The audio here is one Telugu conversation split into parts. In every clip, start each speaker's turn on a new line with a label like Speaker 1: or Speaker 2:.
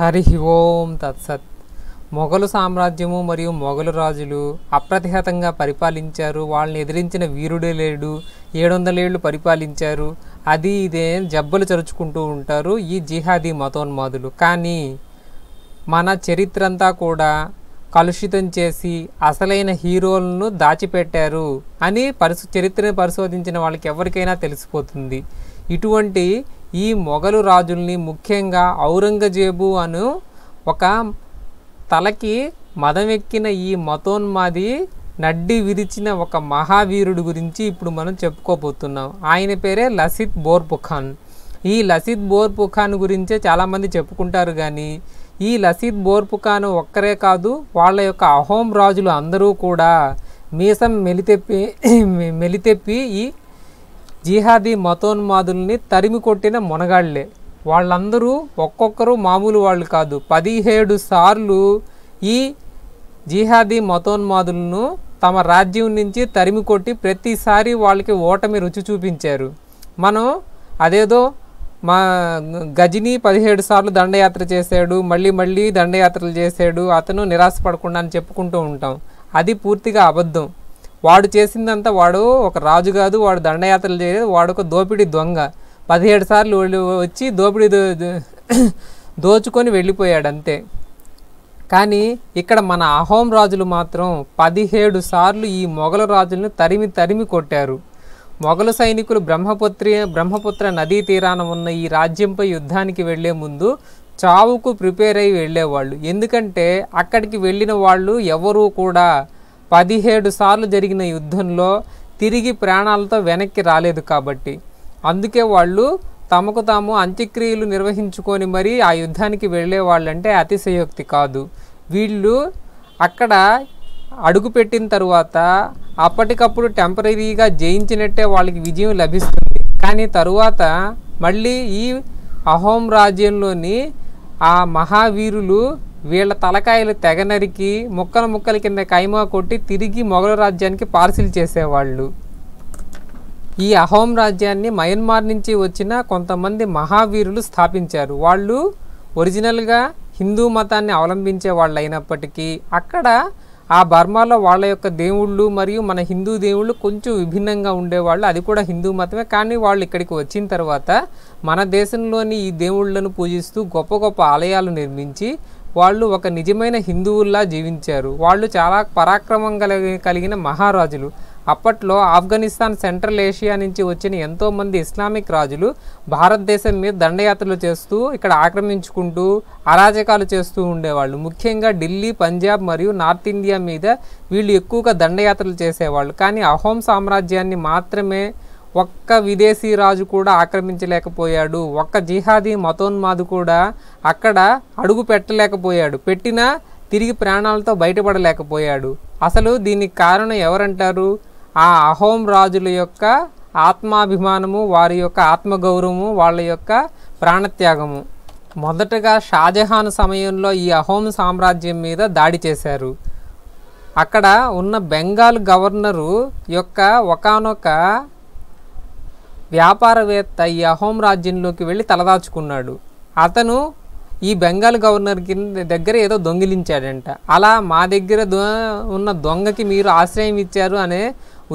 Speaker 1: హరి ఓం తత్సత్ మొఘలు సామ్రాజ్యము మరియు మొఘలు రాజులు అప్రతిహతంగా పరిపాలించారు వాళ్ళని ఎదిరించిన వీరుడే లేడు ఏడు వందల ఏళ్ళు పరిపాలించారు అది ఇదే జబ్బలు చరుచుకుంటూ ఉంటారు ఈ జిహాదీ మతోన్మాదులు కానీ మన చరిత్ర అంతా కూడా కలుషితం చేసి అసలైన హీరోలను దాచిపెట్టారు అని పరిశు చరిత్రను పరిశోధించిన వాళ్ళకి ఎవరికైనా తెలిసిపోతుంది ఇటువంటి ఈ మొఘలు రాజుల్ని ముఖ్యంగా ఔరంగజేబు అను ఒక తలకి మదమెక్కిన ఈ మతోన్మాది నడ్డి విరిచిన ఒక మహావీరుడు గురించి ఇప్పుడు మనం చెప్పుకోబోతున్నాం ఆయన పేరే లసిత్ బోర్పుఖాన్ ఈ లసిత్ బోర్పుఖాన్ గురించే చాలామంది చెప్పుకుంటారు కానీ ఈ లసిత్ బోర్పుఖాన్ ఒక్కరే కాదు వాళ్ళ యొక్క అహోం రాజులు అందరూ కూడా మీసం మెలితెప్పి మెలితెప్పి ఈ జిహాదీ మతోన్మాదుల్ని తరిమి కొట్టిన మొనగాళ్లే వాళ్ళందరూ ఒక్కొక్కరు మామూలు వాళ్ళు కాదు పదిహేడు సార్లు ఈ జిహాదీ మతోన్మాదులను తమ రాజ్యం నుంచి తరిమి కొట్టి ప్రతిసారి వాళ్ళకి ఓటమి రుచి చూపించారు మనం అదేదో మా గజిని పదిహేడు సార్లు దండయాత్ర చేశాడు మళ్ళీ మళ్ళీ దండయాత్రలు చేశాడు అతను నిరాశపడకుండా అని చెప్పుకుంటూ ఉంటాం అది పూర్తిగా అబద్ధం వాడు చేసిందంతా వాడు ఒక రాజు కాదు వాడు దండయాత్రలు చేయలేదు వాడు ఒక దోపిడీ దొంగ పదిహేడు సార్లు వచ్చి దోపిడీ దోచుకొని వెళ్ళిపోయాడు అంతే కానీ ఇక్కడ మన అహోం రాజులు మాత్రం పదిహేడు సార్లు ఈ మొఘల రాజులను తరిమి తరిమి కొట్టారు మొఘలు సైనికులు బ్రహ్మపుత్రి బ్రహ్మపుత్ర నదీ తీరాన ఉన్న ఈ రాజ్యంపై యుద్ధానికి వెళ్లే ముందు చావుకు ప్రిపేర్ అయి వెళ్ళేవాళ్ళు ఎందుకంటే అక్కడికి వెళ్ళిన వాళ్ళు ఎవరూ కూడా పదిహేడు సార్లు జరిగిన యుద్ధంలో తిరిగి ప్రాణాలతో వెనక్కి రాలేదు కాబట్టి అందుకే వాళ్ళు తమకు తాము అంత్యక్రియలు నిర్వహించుకొని మరీ ఆ యుద్ధానికి వెళ్ళే వాళ్ళంటే అతిశయోక్తి కాదు వీళ్ళు అక్కడ అడుగుపెట్టిన తరువాత అప్పటికప్పుడు టెంపరీగా జయించినట్టే వాళ్ళకి విజయం లభిస్తుంది కానీ తరువాత మళ్ళీ ఈ అహోం రాజ్యంలోని ఆ మహావీరులు వీళ్ళ తలకాయలు తెగ నరికి ముక్కల ముక్కల కింద కైమా కొట్టి తిరిగి మొఘల రాజ్యానికి పార్సిల్ చేసేవాళ్ళు ఈ అహోం రాజ్యాన్ని మయన్మార్ నుంచి వచ్చిన కొంతమంది మహావీరులు స్థాపించారు వాళ్ళు ఒరిజినల్గా హిందూ మతాన్ని అవలంబించే వాళ్ళు అయినప్పటికీ అక్కడ ఆ బర్మాలో వాళ్ళ యొక్క దేవుళ్ళు మరియు మన హిందూ దేవుళ్ళు కొంచెం విభిన్నంగా ఉండేవాళ్ళు అది కూడా హిందూ మతమే కానీ వాళ్ళు ఇక్కడికి వచ్చిన తర్వాత మన దేశంలోని ఈ దేవుళ్ళను పూజిస్తూ గొప్ప గొప్ప ఆలయాలు నిర్మించి వాళ్ళు ఒక నిజమైన హిందువుల్లా జీవించారు వాళ్ళు చాలా పరాక్రమం కలిగి కలిగిన మహారాజులు అప్పట్లో ఆఫ్ఘనిస్తాన్ సెంట్రల్ ఏషియా నుంచి వచ్చిన ఎంతోమంది ఇస్లామిక్ రాజులు భారతదేశం మీద దండయాత్రలు చేస్తూ ఇక్కడ ఆక్రమించుకుంటూ అరాజకాలు చేస్తూ ఉండేవాళ్ళు ముఖ్యంగా ఢిల్లీ పంజాబ్ మరియు నార్త్ ఇండియా మీద వీళ్ళు ఎక్కువగా దండయాత్రలు చేసేవాళ్ళు కానీ అహోం సామ్రాజ్యాన్ని మాత్రమే ఒక్క విదేశీ రాజు కూడా ఆక్రమించలేకపోయాడు ఒక్క జిహాదీ మతోన్మాదు కూడా అక్కడ అడుగు పెట్టలేకపోయాడు పెట్టినా తిరిగి ప్రాణాలతో బయటపడలేకపోయాడు అసలు దీనికి కారణం ఎవరంటారు ఆ అహోం రాజుల యొక్క ఆత్మాభిమానము వారి యొక్క ఆత్మగౌరవము వాళ్ళ యొక్క ప్రాణత్యాగము మొదటగా షాజహాన్ సమయంలో ఈ అహోం సామ్రాజ్యం మీద దాడి చేశారు అక్కడ ఉన్న బెంగాల్ గవర్నరు యొక్క ఒకనొక వ్యాపారవేత్త ఈ అహోం రాజ్యంలోకి వెళ్ళి తలదాచుకున్నాడు అతను ఈ బెంగాల్ గవర్నర్ కింద దగ్గర ఏదో దొంగిలించాడంట అలా మా దగ్గర ఉన్న దొంగకి మీరు ఆశ్రయం ఇచ్చారు అనే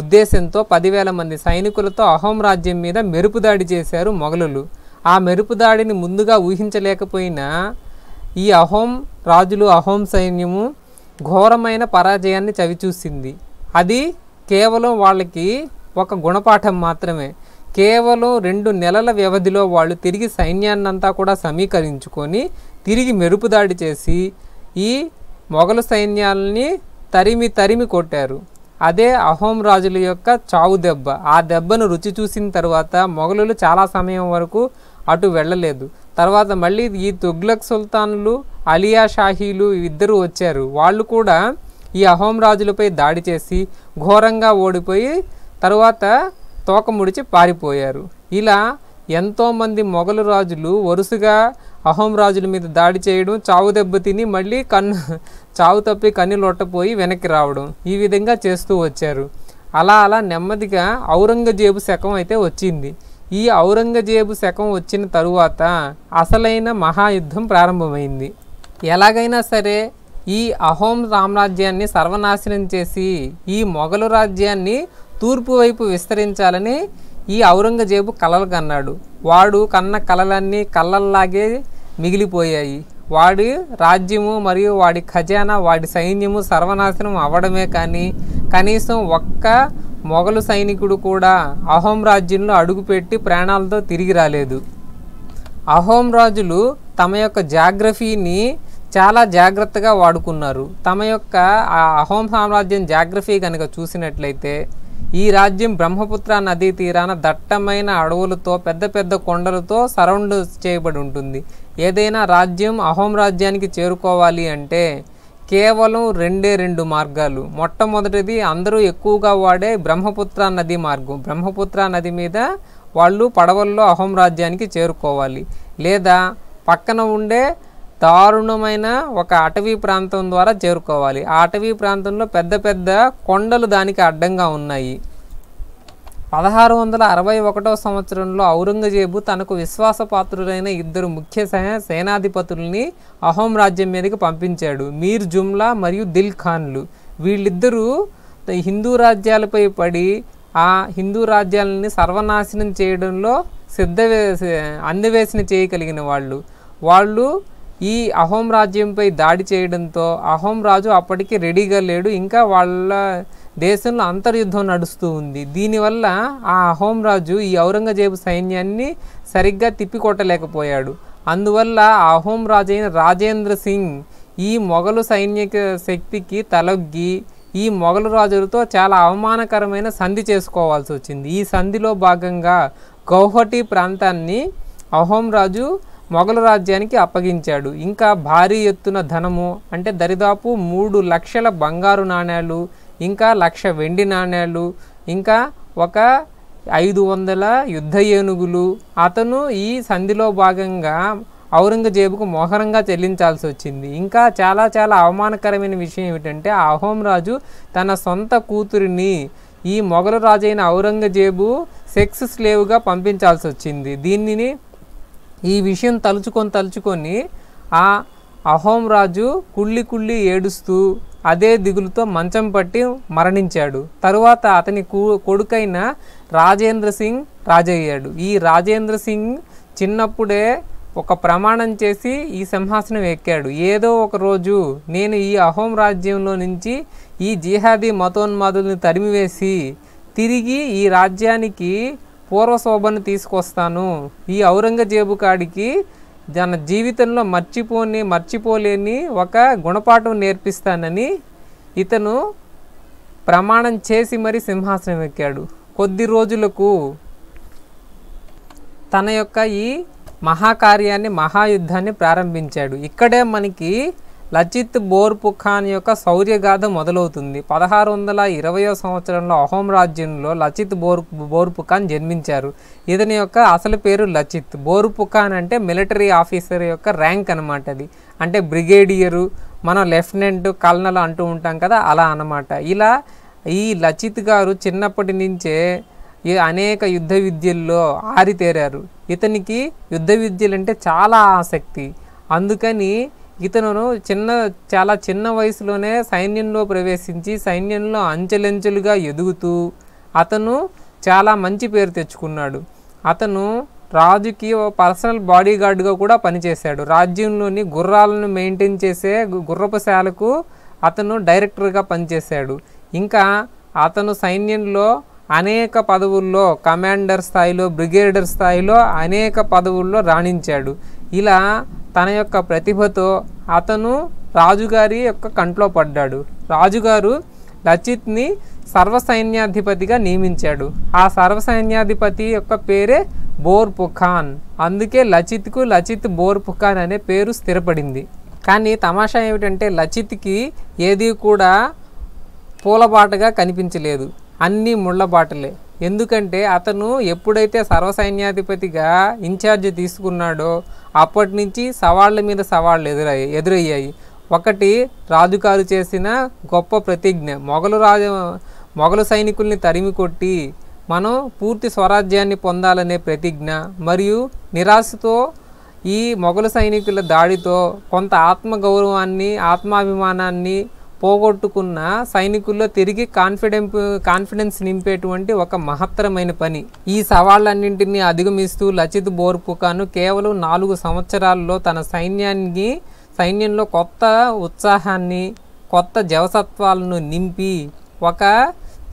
Speaker 1: ఉద్దేశంతో పదివేల మంది సైనికులతో అహోం రాజ్యం మీద మెరుపుదాడి చేశారు మొఘలులు ఆ మెరుపుదాడిని ముందుగా ఊహించలేకపోయినా ఈ అహోం రాజులు అహోం సైన్యము ఘోరమైన పరాజయాన్ని చవిచూసింది అది కేవలం వాళ్ళకి ఒక గుణపాఠం మాత్రమే కేవలం రెండు నెలల వ్యవధిలో వాళ్ళు తిరిగి సైన్యాన్నంతా కూడా సమీకరించుకొని తిరిగి మెరుపుదాడి చేసి ఈ మొఘలు సైన్యాలని తరిమి తరిమి కొట్టారు అదే అహోం రాజుల యొక్క చావు దెబ్బ ఆ దెబ్బను రుచి చూసిన తర్వాత మొఘలులు చాలా సమయం వరకు అటు వెళ్ళలేదు తర్వాత మళ్ళీ ఈ తుగ్లక్ సుల్తాన్లు అలియా షాహీలు ఇద్దరు వచ్చారు వాళ్ళు కూడా ఈ అహోం రాజులపై దాడి చేసి ఘోరంగా ఓడిపోయి తర్వాత తోక ముడిచి పారిపోయారు ఇలా ఎంతోమంది మొఘలు రాజులు వరుసగా అహోం రాజుల మీద దాడి చేయడం చావు దెబ్బతిని మళ్ళీ కన్ను చావు తప్పి కన్ను లొట్టపోయి వెనక్కి రావడం ఈ విధంగా చేస్తూ వచ్చారు అలా అలా నెమ్మదిగా ఔరంగజేబు శకం అయితే వచ్చింది ఈ ఔరంగజేబు శకం వచ్చిన తరువాత అసలైన మహాయుద్ధం ప్రారంభమైంది ఎలాగైనా సరే ఈ అహోం సామ్రాజ్యాన్ని సర్వనాశనం చేసి ఈ మొఘలు రాజ్యాన్ని తూర్పు వైపు విస్తరించాలని ఈ ఔరంగజేబు కలలు కన్నాడు వాడు కన్న కలలన్నీ కళ్ళల్లాగే మిగిలిపోయాయి వాడి రాజ్యము మరియు వాడి ఖజానా వాడి సైన్యము సర్వనాశనం అవ్వడమే కానీ కనీసం ఒక్క మొఘలు సైనికుడు కూడా అహోం రాజ్యంలో అడుగుపెట్టి ప్రాణాలతో తిరిగి రాలేదు అహోం రాజులు తమ యొక్క జాగ్రఫీని చాలా జాగ్రత్తగా వాడుకున్నారు తమ యొక్క ఆ అహోం సామ్రాజ్యం జాగ్రఫీ కనుక చూసినట్లయితే ఈ రాజ్యం బ్రహ్మపుత్ర నదీ తీరాన దట్టమైన అడవులతో పెద్ద పెద్ద కొండలతో సరౌండ్ చేయబడి ఉంటుంది ఏదైనా రాజ్యం అహోం రాజ్యానికి చేరుకోవాలి అంటే కేవలం రెండే రెండు మార్గాలు మొట్టమొదటిది అందరూ ఎక్కువగా వాడే బ్రహ్మపుత్ర నది మార్గం బ్రహ్మపుత్ర నది మీద వాళ్ళు పడవల్లో అహోం రాజ్యానికి చేరుకోవాలి లేదా పక్కన ఉండే దారుణమైన ఒక అటవీ ప్రాంతం ద్వారా చేరుకోవాలి ఆ అటవీ ప్రాంతంలో పెద్ద పెద్ద కొండలు దానికి అడ్డంగా ఉన్నాయి పదహారు వందల అరవై ఒకటో సంవత్సరంలో ఔరంగజేబు తనకు విశ్వాసపాత్రులైన ఇద్దరు ముఖ్య సేనాధిపతుల్ని అహోం రాజ్యం మీదకి పంపించాడు మీర్ జుమ్లా మరియు దిల్ ఖాన్లు వీళ్ళిద్దరూ హిందూ రాజ్యాలపై పడి ఆ హిందూ రాజ్యాలని సర్వనాశనం చేయడంలో సిద్ధ అందవేసిన చేయగలిగిన వాళ్ళు వాళ్ళు ఈ అహోం రాజ్యంపై దాడి చేయడంతో అహోం రాజు అప్పటికి రెడీగా లేడు ఇంకా వాళ్ళ దేశంలో అంతర్యుద్ధం నడుస్తూ ఉంది దీనివల్ల ఆ అహోం రాజు ఈ ఔరంగజేబు సైన్యాన్ని సరిగ్గా తిప్పికొట్టలేకపోయాడు అందువల్ల అహోం రాజు అయిన రాజేంద్ర సింగ్ ఈ మొఘలు సైన్య శక్తికి తలొగ్గి ఈ మొఘలు రాజులతో చాలా అవమానకరమైన సంధి చేసుకోవాల్సి వచ్చింది ఈ సంధిలో భాగంగా గౌహటి ప్రాంతాన్ని అహోం రాజు మొఘల రాజ్యానికి అప్పగించాడు ఇంకా భారీ ఎత్తున ధనము అంటే దరిదాపు మూడు లక్షల బంగారు నాణ్యాలు ఇంకా లక్ష వెండి నాణ్యాలు ఇంకా ఒక ఐదు వందల యుద్ధ ఏనుగులు అతను ఈ సంధిలో భాగంగా ఔరంగజేబుకు మోహరంగా చెల్లించాల్సి వచ్చింది ఇంకా చాలా చాలా అవమానకరమైన విషయం ఏమిటంటే ఆ రాజు తన సొంత కూతురిని ఈ మొఘలు రాజైన ఔరంగజేబు సెక్స్ స్లేవ్గా పంపించాల్సి వచ్చింది దీనిని ఈ విషయం తలుచుకొని తలుచుకొని ఆ అహోం రాజు కుళ్ళి కుళ్ళి ఏడుస్తూ అదే దిగులుతో మంచం పట్టి మరణించాడు తరువాత అతని కొడుకైన రాజేంద్ర సింగ్ రాజయ్యాడు ఈ రాజేంద్ర సింగ్ చిన్నప్పుడే ఒక ప్రమాణం చేసి ఈ సింహాసనం ఎక్కాడు ఏదో ఒక రోజు నేను ఈ అహోం రాజ్యంలో నుంచి ఈ జిహాదీ మతోన్మాదుల్ని తరిమివేసి తిరిగి ఈ రాజ్యానికి పూర్వ శోభను తీసుకొస్తాను ఈ ఔరంగజేబు కాడికి తన జీవితంలో మర్చిపోని మర్చిపోలేని ఒక గుణపాఠం నేర్పిస్తానని ఇతను ప్రమాణం చేసి మరి సింహాసనం ఎక్కాడు కొద్ది రోజులకు తన యొక్క ఈ మహాకార్యాన్ని మహాయుద్ధాన్ని ప్రారంభించాడు ఇక్కడే మనకి లచిత్ బోర్పుఖాన్ యొక్క శౌర్యగాథ మొదలవుతుంది పదహారు వందల ఇరవయో సంవత్సరంలో అహోం రాజ్యంలో లచిత్ బోర్ బోర్పుఖాన్ జన్మించారు ఇతని యొక్క అసలు పేరు లచిత్ బోర్పుఖాన్ అంటే మిలిటరీ ఆఫీసర్ యొక్క ర్యాంక్ అనమాట అది అంటే బ్రిగేడియరు మనం లెఫ్టినెంట్ కల్నల్ అంటూ ఉంటాం కదా అలా అనమాట ఇలా ఈ లచిత్ గారు చిన్నప్పటి నుంచే ఈ అనేక యుద్ధ విద్యల్లో ఆరితేరారు ఇతనికి యుద్ధ విద్యలంటే చాలా ఆసక్తి అందుకని ఇతను చిన్న చాలా చిన్న వయసులోనే సైన్యంలో ప్రవేశించి సైన్యంలో అంచెలంచెలుగా ఎదుగుతూ అతను చాలా మంచి పేరు తెచ్చుకున్నాడు అతను రాజుకి పర్సనల్ బాడీగార్డ్గా కూడా పనిచేశాడు రాజ్యంలోని గుర్రాలను మెయింటైన్ చేసే గుర్రపశాలకు అతను డైరెక్టర్గా పనిచేశాడు ఇంకా అతను సైన్యంలో అనేక పదవుల్లో కమాండర్ స్థాయిలో బ్రిగేడర్ స్థాయిలో అనేక పదవుల్లో రాణించాడు ఇలా తన యొక్క ప్రతిభతో అతను రాజుగారి యొక్క కంట్లో పడ్డాడు రాజుగారు లచిత్ని సర్వసైన్యాధిపతిగా నియమించాడు ఆ సర్వసైన్యాధిపతి యొక్క పేరే బోర్పుఖాన్ అందుకే లచిత్కు లచిత్ బోర్పుఖాన్ అనే పేరు స్థిరపడింది కానీ తమాషా ఏమిటంటే లచిత్కి ఏది కూడా పూలబాటగా కనిపించలేదు అన్నీ ముళ్ళబాటలే ఎందుకంటే అతను ఎప్పుడైతే సర్వసైన్యాధిపతిగా ఇన్ఛార్జ్ తీసుకున్నాడో అప్పటి నుంచి సవాళ్ళ మీద సవాళ్ళు ఎదురయ్యి ఎదురయ్యాయి ఒకటి రాజుకారు చేసిన గొప్ప ప్రతిజ్ఞ మొఘలు రాజ మొఘలు సైనికుల్ని తరిమి కొట్టి మనం పూర్తి స్వరాజ్యాన్ని పొందాలనే ప్రతిజ్ఞ మరియు నిరాశతో ఈ మొఘలు సైనికుల దాడితో కొంత ఆత్మగౌరవాన్ని ఆత్మాభిమానాన్ని పోగొట్టుకున్న సైనికుల్లో తిరిగి కాన్ఫిడెన్స్ కాన్ఫిడెన్స్ నింపేటువంటి ఒక మహత్తరమైన పని ఈ సవాళ్ళన్నింటినీ అధిగమిస్తూ లచిత్ బోర్పుకాను కేవలం నాలుగు సంవత్సరాల్లో తన సైన్యానికి సైన్యంలో కొత్త ఉత్సాహాన్ని కొత్త జవసత్వాలను నింపి ఒక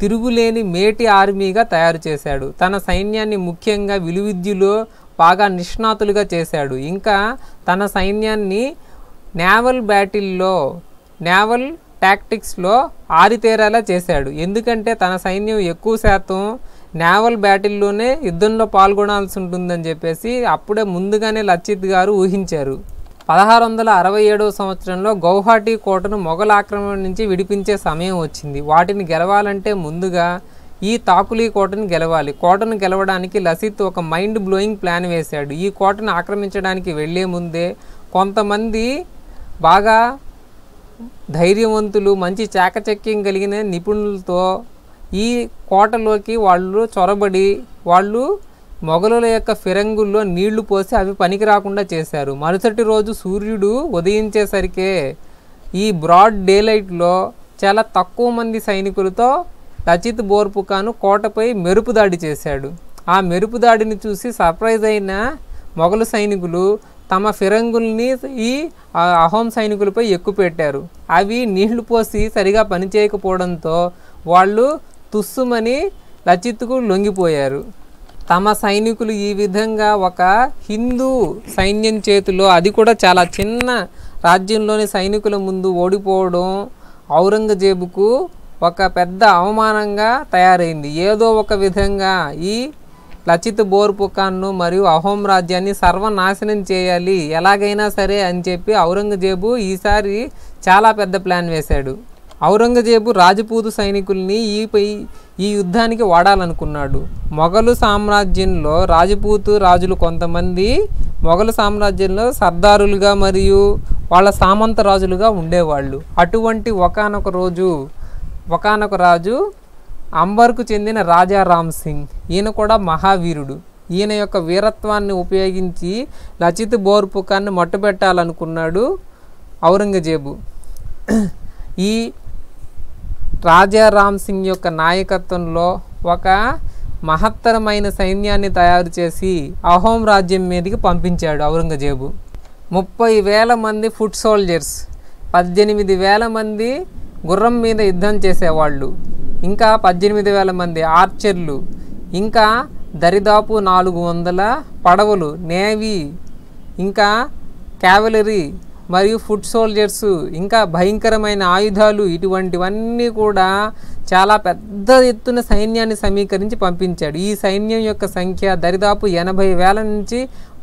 Speaker 1: తిరుగులేని మేటి ఆర్మీగా తయారు చేశాడు తన సైన్యాన్ని ముఖ్యంగా విలువిద్యులో బాగా నిష్ణాతులుగా చేశాడు ఇంకా తన సైన్యాన్ని నేవల్ బ్యాటిల్లో నేవల్ టాక్టిక్స్లో ఆరితేరేలా చేశాడు ఎందుకంటే తన సైన్యం ఎక్కువ శాతం నేవల్ బ్యాటిల్లోనే యుద్ధంలో పాల్గొనాల్సి ఉంటుందని చెప్పేసి అప్పుడే ముందుగానే లచిత్ గారు ఊహించారు పదహారు వందల అరవై ఏడవ సంవత్సరంలో గౌహాటీ కోటను మొఘల్ ఆక్రమణ నుంచి విడిపించే సమయం వచ్చింది వాటిని గెలవాలంటే ముందుగా ఈ తాకులీ కోటను గెలవాలి కోటను గెలవడానికి లసిత్ ఒక మైండ్ బ్లోయింగ్ ప్లాన్ వేశాడు ఈ కోటను ఆక్రమించడానికి వెళ్లే ముందే కొంతమంది బాగా ధైర్యవంతులు మంచి చాకచక్యం కలిగిన నిపుణులతో ఈ కోటలోకి వాళ్ళు చొరబడి వాళ్ళు మొఘలుల యొక్క ఫిరంగుల్లో నీళ్లు పోసి అవి పనికి రాకుండా చేశారు మరుసటి రోజు సూర్యుడు ఉదయించేసరికే ఈ బ్రాడ్ డేలైట్లో చాలా తక్కువ మంది సైనికులతో రచిత్ బోర్పుకాను కోటపై మెరుపు దాడి చేశాడు ఆ మెరుపు దాడిని చూసి సర్ప్రైజ్ అయిన మొఘలు సైనికులు తమ ఫిరంగుల్ని ఈ అహోం సైనికులపై ఎక్కుపెట్టారు అవి నీళ్లు పోసి సరిగా పనిచేయకపోవడంతో వాళ్ళు తుస్సుమని లచిత్కు లొంగిపోయారు తమ సైనికులు ఈ విధంగా ఒక హిందూ సైన్యం చేతిలో అది కూడా చాలా చిన్న రాజ్యంలోని సైనికుల ముందు ఓడిపోవడం ఔరంగజేబుకు ఒక పెద్ద అవమానంగా తయారైంది ఏదో ఒక విధంగా ఈ లచిత్ బోర్పుకాన్ను మరియు అహోం రాజ్యాన్ని సర్వనాశనం చేయాలి ఎలాగైనా సరే అని చెప్పి ఔరంగజేబు ఈసారి చాలా పెద్ద ప్లాన్ వేశాడు ఔరంగజేబు రాజపూతు సైనికుల్ని ఈపై ఈ యుద్ధానికి వాడాలనుకున్నాడు మొఘలు సామ్రాజ్యంలో రాజపూతు రాజులు కొంతమంది మొఘలు సామ్రాజ్యంలో సర్దారులుగా మరియు వాళ్ళ సామంత రాజులుగా ఉండేవాళ్ళు అటువంటి ఒకనొక రోజు ఒకనొక రాజు అంబర్కు చెందిన రాజా రామ్ సింగ్ ఈయన కూడా మహావీరుడు ఈయన యొక్క వీరత్వాన్ని ఉపయోగించి లచిత్ బోర్పుకాన్ని మట్టుపెట్టాలనుకున్నాడు ఔరంగజేబు ఈ రాజా రామ్ సింగ్ యొక్క నాయకత్వంలో ఒక మహత్తరమైన సైన్యాన్ని తయారు చేసి అహోం రాజ్యం మీదకి పంపించాడు ఔరంగజేబు ముప్పై వేల మంది ఫుట్ సోల్జర్స్ పద్దెనిమిది వేల మంది గుర్రం మీద యుద్ధం చేసేవాళ్ళు ఇంకా పద్దెనిమిది వేల మంది ఆర్చర్లు ఇంకా దరిదాపు నాలుగు వందల పడవలు నేవీ ఇంకా క్యావలరీ మరియు ఫుడ్ సోల్జర్స్ ఇంకా భయంకరమైన ఆయుధాలు ఇటువంటివన్నీ కూడా చాలా పెద్ద ఎత్తున సైన్యాన్ని సమీకరించి పంపించాడు ఈ సైన్యం యొక్క సంఖ్య దరిదాపు ఎనభై వేల నుంచి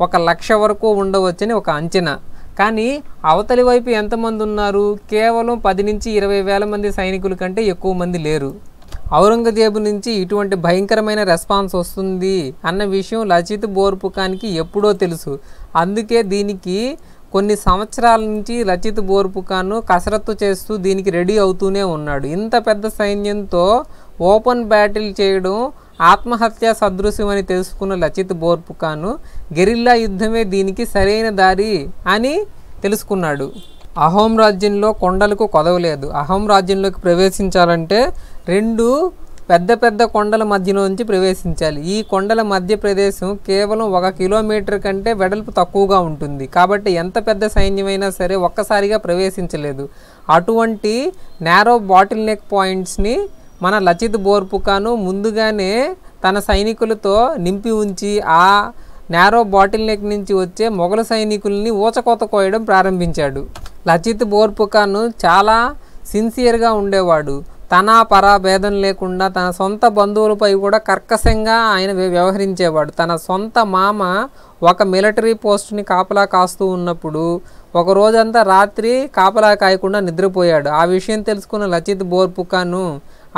Speaker 1: ఒక లక్ష వరకు ఉండవచ్చని ఒక అంచనా కానీ అవతలి వైపు ఎంతమంది ఉన్నారు కేవలం పది నుంచి ఇరవై వేల మంది సైనికుల కంటే ఎక్కువ మంది లేరు ఔరంగజేబు నుంచి ఇటువంటి భయంకరమైన రెస్పాన్స్ వస్తుంది అన్న విషయం లచిత్ బోర్పుకానికి ఎప్పుడో తెలుసు అందుకే దీనికి కొన్ని సంవత్సరాల నుంచి లచిత్ బోర్పుకాను కసరత్తు చేస్తూ దీనికి రెడీ అవుతూనే ఉన్నాడు ఇంత పెద్ద సైన్యంతో ఓపెన్ బ్యాటిల్ చేయడం ఆత్మహత్య సదృశ్యమని తెలుసుకున్న లచిత్ బోర్పుకాను గెరిల్లా యుద్ధమే దీనికి సరైన దారి అని తెలుసుకున్నాడు అహోం రాజ్యంలో కొండలకు కొదవలేదు అహోం రాజ్యంలోకి ప్రవేశించాలంటే రెండు పెద్ద పెద్ద కొండల మధ్యలోంచి ప్రవేశించాలి ఈ కొండల మధ్య ప్రదేశం కేవలం ఒక కిలోమీటర్ కంటే వెడల్పు తక్కువగా ఉంటుంది కాబట్టి ఎంత పెద్ద సైన్యమైనా సరే ఒక్కసారిగా ప్రవేశించలేదు అటువంటి నేరో బాటిల్ నెక్ పాయింట్స్ని మన లచిత్ బోర్పుకాను ముందుగానే తన సైనికులతో నింపి ఉంచి ఆ నేరో బాటిల్ నెక్ నుంచి వచ్చే మొఘల సైనికుల్ని ఊచకోత కోయడం ప్రారంభించాడు లచిత్ బోర్పుకాను చాలా సిన్సియర్గా ఉండేవాడు తన పరాభేదం లేకుండా తన సొంత బంధువులపై కూడా కర్కశంగా ఆయన వ్యవహరించేవాడు తన సొంత మామ ఒక మిలిటరీ పోస్ట్ని కాపలా కాస్తూ ఉన్నప్పుడు ఒక రోజంతా రాత్రి కాపలా కాయకుండా నిద్రపోయాడు ఆ విషయం తెలుసుకున్న లచిత్ బోర్పుకాను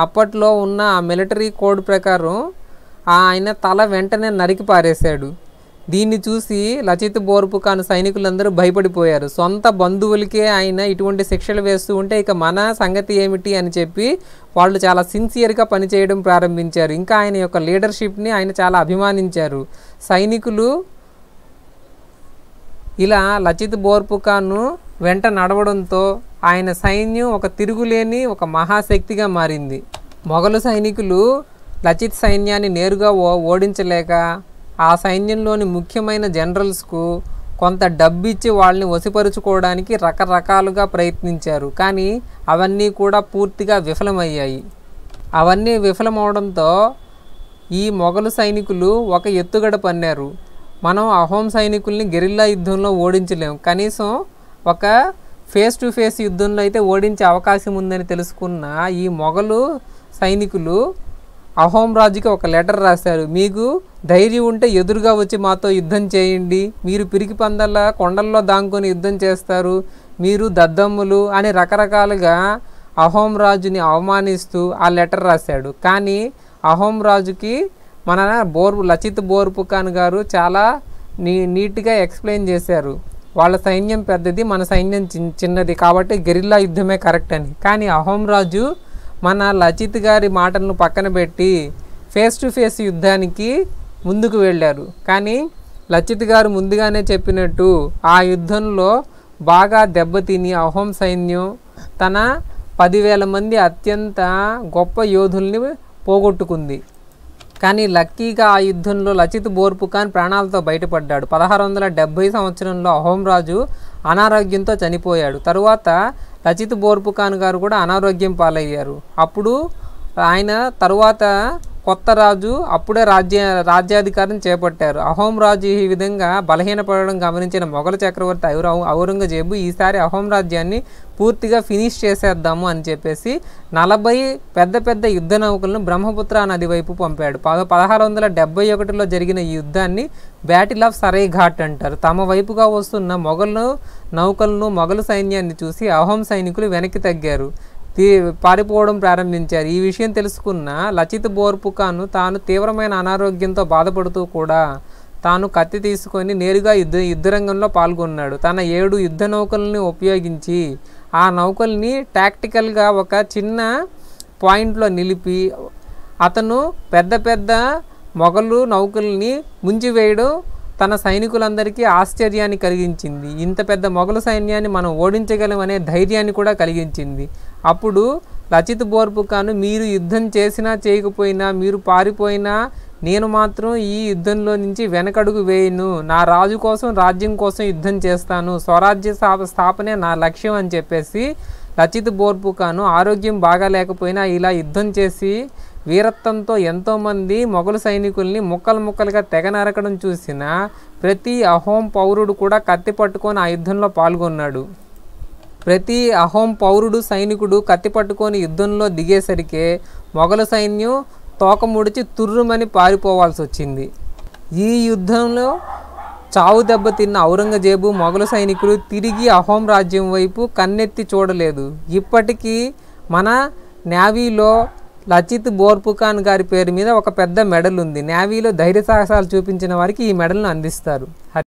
Speaker 1: అప్పట్లో ఉన్న ఆ మిలిటరీ కోడ్ ప్రకారం ఆయన తల వెంటనే నరికి పారేశాడు దీన్ని చూసి లచిత్ బోర్పుకాను సైనికులందరూ భయపడిపోయారు సొంత బంధువులకే ఆయన ఇటువంటి శిక్షలు వేస్తూ ఉంటే ఇక మన సంగతి ఏమిటి అని చెప్పి వాళ్ళు చాలా సిన్సియర్గా పనిచేయడం ప్రారంభించారు ఇంకా ఆయన యొక్క లీడర్షిప్ని ఆయన చాలా అభిమానించారు సైనికులు ఇలా లచిత్ బోర్పుకాను వెంట నడవడంతో ఆయన సైన్యం ఒక తిరుగులేని ఒక మహాశక్తిగా మారింది మొఘలు సైనికులు లచిత్ సైన్యాన్ని నేరుగా ఓడించలేక ఆ సైన్యంలోని ముఖ్యమైన జనరల్స్కు కొంత డబ్బు ఇచ్చి వాళ్ళని వసిపరుచుకోవడానికి రకరకాలుగా ప్రయత్నించారు కానీ అవన్నీ కూడా పూర్తిగా విఫలమయ్యాయి అవన్నీ విఫలమవడంతో ఈ మొఘలు సైనికులు ఒక ఎత్తుగడ పన్నారు మనం అహోం సైనికుల్ని గెరిల్లా యుద్ధంలో ఓడించలేము కనీసం ఒక ఫేస్ టు ఫేస్ యుద్ధంలో అయితే ఓడించే అవకాశం ఉందని తెలుసుకున్న ఈ మొఘలు సైనికులు అహోం రాజుకి ఒక లెటర్ రాశారు మీకు ధైర్యం ఉంటే ఎదురుగా వచ్చి మాతో యుద్ధం చేయండి మీరు పిరికి పందల కొండల్లో దాంకొని యుద్ధం చేస్తారు మీరు దద్దమ్ములు అని రకరకాలుగా అహోం రాజుని అవమానిస్తూ ఆ లెటర్ రాశాడు కానీ అహోం రాజుకి మన బోర్పు లచిత్ బోర్పుఖాన్ గారు చాలా నీ నీట్గా ఎక్స్ప్లెయిన్ చేశారు వాళ్ళ సైన్యం పెద్దది మన సైన్యం చిన్నది కాబట్టి గెరిల్లా యుద్ధమే కరెక్ట్ అని కానీ అహోం రాజు మన లచిత్ గారి మాటలను పక్కన పెట్టి ఫేస్ టు ఫేస్ యుద్ధానికి ముందుకు వెళ్ళారు కానీ లచిత్ గారు ముందుగానే చెప్పినట్టు ఆ యుద్ధంలో బాగా దెబ్బతిని అహోం సైన్యం తన పదివేల మంది అత్యంత గొప్ప యోధుల్ని పోగొట్టుకుంది కానీ లక్కీగా ఆ యుద్ధంలో లచిత్ బోర్పుఖాన్ ప్రాణాలతో బయటపడ్డాడు పదహారు వందల డెబ్బై సంవత్సరంలో అహోంరాజు అనారోగ్యంతో చనిపోయాడు తరువాత లచిత్ బోర్పుఖాన్ గారు కూడా అనారోగ్యం పాలయ్యారు అప్పుడు ఆయన తరువాత కొత్త రాజు అప్పుడే రాజ్య రాజ్యాధికారం చేపట్టారు అహోం రాజు ఈ విధంగా బలహీనపడడం గమనించిన మొఘల చక్రవర్తి ఔర ఔరంగజేబు ఈసారి అహోం రాజ్యాన్ని పూర్తిగా ఫినిష్ చేసేద్దాము అని చెప్పేసి నలభై పెద్ద పెద్ద యుద్ధ నౌకలను బ్రహ్మపుత్ర నది వైపు పంపాడు పద పదహారు వందల ఒకటిలో జరిగిన ఈ యుద్ధాన్ని బ్యాటిల్ ఆఫ్ సరై ఘాట్ అంటారు తమ వైపుగా వస్తున్న మొఘలు నౌకలను మొఘలు సైన్యాన్ని చూసి అహోం సైనికులు వెనక్కి తగ్గారు పారిపోవడం ప్రారంభించారు ఈ విషయం తెలుసుకున్న లచిత్ బోర్పుకాను తాను తీవ్రమైన అనారోగ్యంతో బాధపడుతూ కూడా తాను కత్తి తీసుకొని నేరుగా యుద్ధ యుద్ధరంగంలో పాల్గొన్నాడు తన ఏడు యుద్ధ నౌకల్ని ఉపయోగించి ఆ నౌకల్ని టాక్టికల్గా ఒక చిన్న పాయింట్లో నిలిపి అతను పెద్ద పెద్ద మొగలు నౌకల్ని ముంచివేయడం తన సైనికులందరికీ ఆశ్చర్యాన్ని కలిగించింది ఇంత పెద్ద మొఘలు సైన్యాన్ని మనం ఓడించగలమనే ధైర్యాన్ని కూడా కలిగించింది అప్పుడు లచిత్ బోర్పుకాను మీరు యుద్ధం చేసినా చేయకపోయినా మీరు పారిపోయినా నేను మాత్రం ఈ యుద్ధంలో నుంచి వెనకడుగు వేయను నా రాజు కోసం రాజ్యం కోసం యుద్ధం చేస్తాను స్వరాజ్య స్థాపనే నా లక్ష్యం అని చెప్పేసి లచిత్ బోర్పుకాను ఆరోగ్యం బాగా లేకపోయినా ఇలా యుద్ధం చేసి వీరత్వంతో ఎంతోమంది మొఘలు సైనికుల్ని ముక్కలు ముక్కలుగా తెగ నరకడం చూసిన ప్రతి అహోం పౌరుడు కూడా కత్తి పట్టుకొని ఆ యుద్ధంలో పాల్గొన్నాడు ప్రతి అహోం పౌరుడు సైనికుడు కత్తి పట్టుకొని యుద్ధంలో దిగేసరికే మొఘలు సైన్యం తోక ముడిచి తుర్రుమని పారిపోవాల్సి వచ్చింది ఈ యుద్ధంలో చావు దెబ్బతిన్న ఔరంగజేబు మొఘలు సైనికులు తిరిగి అహోం రాజ్యం వైపు కన్నెత్తి చూడలేదు ఇప్పటికీ మన నేవీలో లచిత్ బోర్పుఖాన్ గారి పేరు మీద ఒక పెద్ద మెడల్ ఉంది నేవీలో ధైర్య సాహసాలు చూపించిన వారికి ఈ మెడల్ను అందిస్తారు